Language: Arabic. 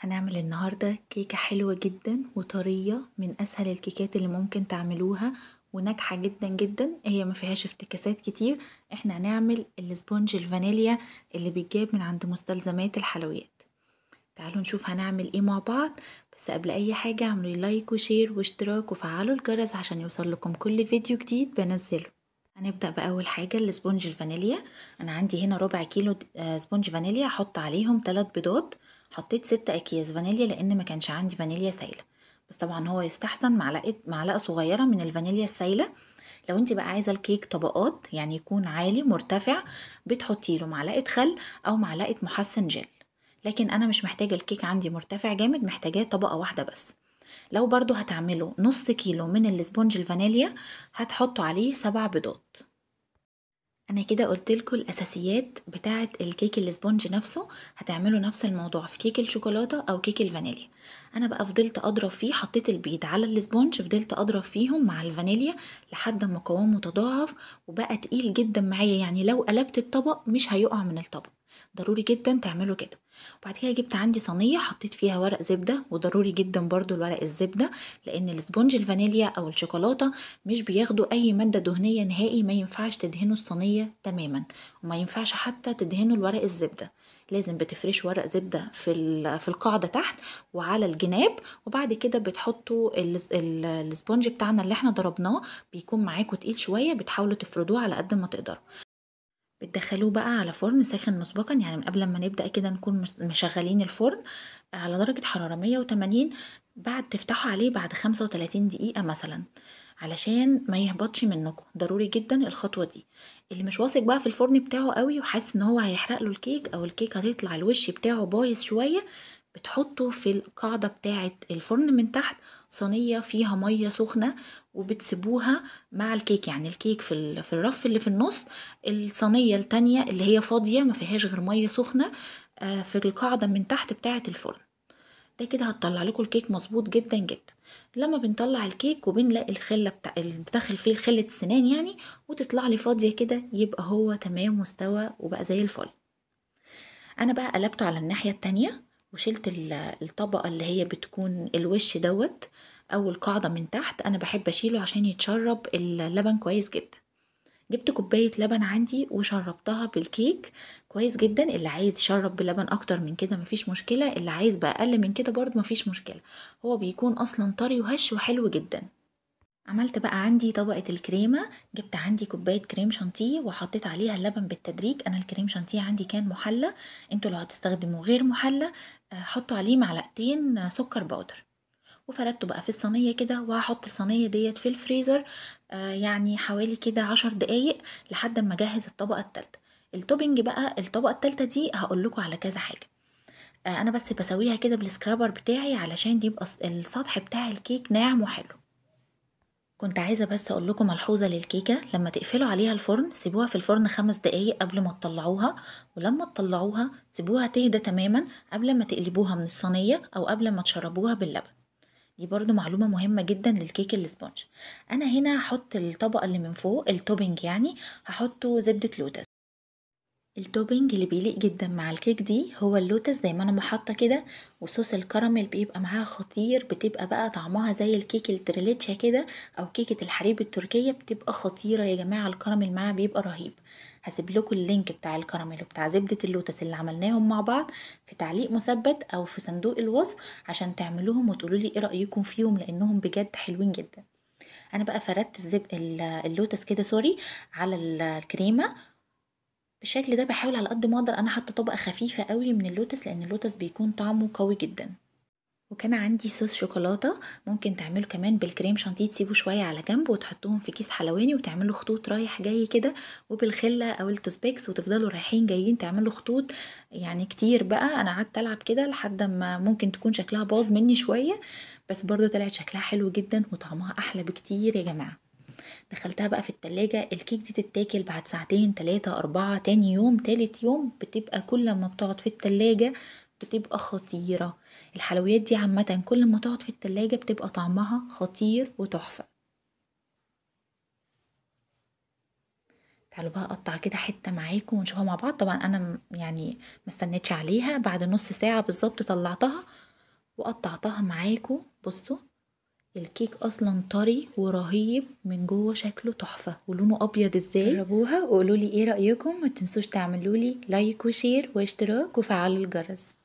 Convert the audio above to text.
هنعمل النهاردة كيكة حلوة جدا وطرية من أسهل الكيكات اللي ممكن تعملوها وناجحة جدا جدا هي ما فيهاش افتكاسات كتير احنا هنعمل الاسبونج الفانيليا اللي بيتجاب من عند مستلزمات الحلويات تعالوا نشوف هنعمل ايه مع بعض بس قبل اي حاجة اعملوا لايك وشير واشتراك وفعلوا الجرس عشان يوصل لكم كل فيديو جديد بنزله هنبدأ بأول حاجة الاسبونج الفانيليا أنا عندي هنا ربع كيلو اسبونج آه، فانيليا هحط عليهم تلات بيضات حطيت ست أكياس فانيليا لأن ما كانش عندي فانيليا سايلة بس طبعا هو يستحسن معلقة معلقة صغيرة من الفانيليا السايلة لو انت بقى عايزة الكيك طبقات يعني يكون عالي مرتفع بتحطي له معلقة خل أو معلقة محسن جل لكن أنا مش محتاجة الكيك عندي مرتفع جامد محتاجاه طبقة واحدة بس لو برضو هتعمله نص كيلو من الاسبونج الفانيليا هتحطوا عليه سبع بيضات انا كده قلت لكم الاساسيات بتاعه الكيك الاسبونج نفسه هتعملوا نفس الموضوع في كيك الشوكولاته او كيك الفانيليا انا بقى فضلت اضرب فيه حطيت البيض على الاسبونج فضلت اضرب فيهم مع الفانيليا لحد ما قوامه تضاعف وبقى تقيل جدا معايا يعني لو قلبت الطبق مش هيقع من الطبق ضروري جدا تعملوا كده وبعد كده جبت عندي صينيه حطيت فيها ورق زبده وضروري جدا برضو الورق الزبده لان الاسبونج الفانيليا او الشوكولاته مش بياخدوا اي ماده دهنيه نهائي ما ينفعش تدهنوا الصينيه تماما وما ينفعش حتى تدهنوا الورق الزبده لازم بتفرش ورق زبده في في القاعده تحت وعلى الجناب وبعد كده بتحطوا الاسبونج بتاعنا اللي احنا ضربناه بيكون معاكوا تقيل شويه بتحاولوا تفردوه على قد ما تقدروا بتدخلوه بقى على فرن ساخن مسبقا يعني من قبل ما نبدأ كده نكون مشغلين الفرن على درجة حرارة 180 بعد تفتحوا عليه بعد 35 دقيقة مثلا علشان ما يهبطش منكم ضروري جدا الخطوة دي اللي مش واثق بقى في الفرن بتاعه قوي وحاسس ان هو هيحرق له الكيك او الكيك هتطلع الوش بتاعه بايظ شوية بتحطه في القاعدة بتاعة الفرن من تحت صينية فيها مية سخنة وبتسيبوها مع الكيك يعني الكيك في, في الرف اللي في النص الصينية التانية اللي هي فاضية ما فيهاش غير مية سخنة آه، في القاعدة من تحت بتاعة الفرن ده كده هتطلع لكم الكيك مظبوط جدا جدا لما بنطلع الكيك وبنلاقي الخله بتاع داخل فيه خله السنان يعني وتطلع لي فاضيه كده يبقى هو تمام مستوى وبقى زي الفل انا بقى قلبته على الناحيه التانية وشلت الطبقة اللي هي بتكون الوش دوت أو القاعدة من تحت أنا بحب أشيله عشان يتشرب اللبن كويس جدا جبت كوباية لبن عندي وشربتها بالكيك كويس جدا اللي عايز يشرب بلبن أكتر من كده مفيش مشكلة اللي عايز بأقل من كده برضه مفيش مشكلة هو بيكون أصلا طري وهش وحلو جدا عملت بقى عندي طبقة الكريمة جبت عندي كوباية كريم شانتيه وحطيت عليها اللبن بالتدريج أنا الكريم شانتيه عندي كان محلى انتوا لو هتستخدموا غير محلى آه، حطوا عليه معلقتين سكر بودر وفردته بقى في الصينية كده وهحط الصينية ديت في الفريزر آه، يعني حوالي كده عشر دقايق لحد ما اجهز الطبقة التالتة التوبنج بقى الطبقة التالتة دي هقول لكم على كذا حاجة آه، انا بس بسويها كده بالسكرابر بتاعي علشان يبقى السطح بتاع الكيك ناعم وحلو كنت عايزة بس أقول لكم ملحوظة للكيكة لما تقفلوا عليها الفرن سيبوها في الفرن خمس دقايق قبل ما تطلعوها ولما تطلعوها سيبوها تهدى تماما قبل ما تقلبوها من الصينية أو قبل ما تشربوها باللبن دي برضو معلومة مهمة جدا للكيك الاسبونج أنا هنا هحط الطبقة اللي من فوق التوبنج يعني هحطه زبدة لوتس التوبينج اللي بيليق جدا مع الكيك دي هو اللوتس زي ما انا محطه كده وصوص الكراميل بيبقى معاها خطير بتبقى بقى طعمها زي الكيك التريليتشا كده او كيكه الحريب التركيه بتبقى خطيره يا جماعه الكراميل معاها بيبقى رهيب هسيب لكم اللينك بتاع الكراميل وبتاع زبده اللوتس اللي عملناهم مع بعض في تعليق مثبت او في صندوق الوصف عشان تعملوهم وتقولوا لي ايه رايكم فيهم لانهم بجد حلوين جدا انا بقى فردت الزب اللوتس كده سوري على الكريمه بالشكل ده بحاول على قد ما اقدر انا حاطه طبقه خفيفه قوي من اللوتس لان اللوتس بيكون طعمه قوي جدا وكان عندي صوص شوكولاته ممكن تعمله كمان بالكريم شانتيه تسيبه شويه على جنب وتحطوهم في كيس حلواني وتعملوا خطوط رايح جاي كده وبالخله او التوسبيكس وتفضلوا رايحين جايين تعملوا خطوط يعني كتير بقى انا قعدت العب كده لحد ما ممكن تكون شكلها باظ مني شويه بس برضو طلعت شكلها حلو جدا وطعمها احلى بكتير يا جماعه دخلتها بقى في التلاجة الكيك دي تتاكل بعد ساعتين تلاتة أربعة تاني يوم تالت يوم بتبقى كل ما بتقعد في التلاجة بتبقى خطيرة الحلويات دي عامة كل ما تقعد في التلاجة بتبقى طعمها خطير وتحفة تعالوا بقى اقطع كده حتة معاكم ونشوفها مع بعض طبعا انا يعني مستنيتش عليها بعد نص ساعة بالظبط طلعتها وقطعتها معاكم بصوا الكيك اصلا طري ورهيب من جوه شكله تحفه ولونه ابيض ازاي جربوها وقولوا لي ايه رايكم ما تنسوش تعملوا لي لايك وشير واشتراك وفعلوا الجرس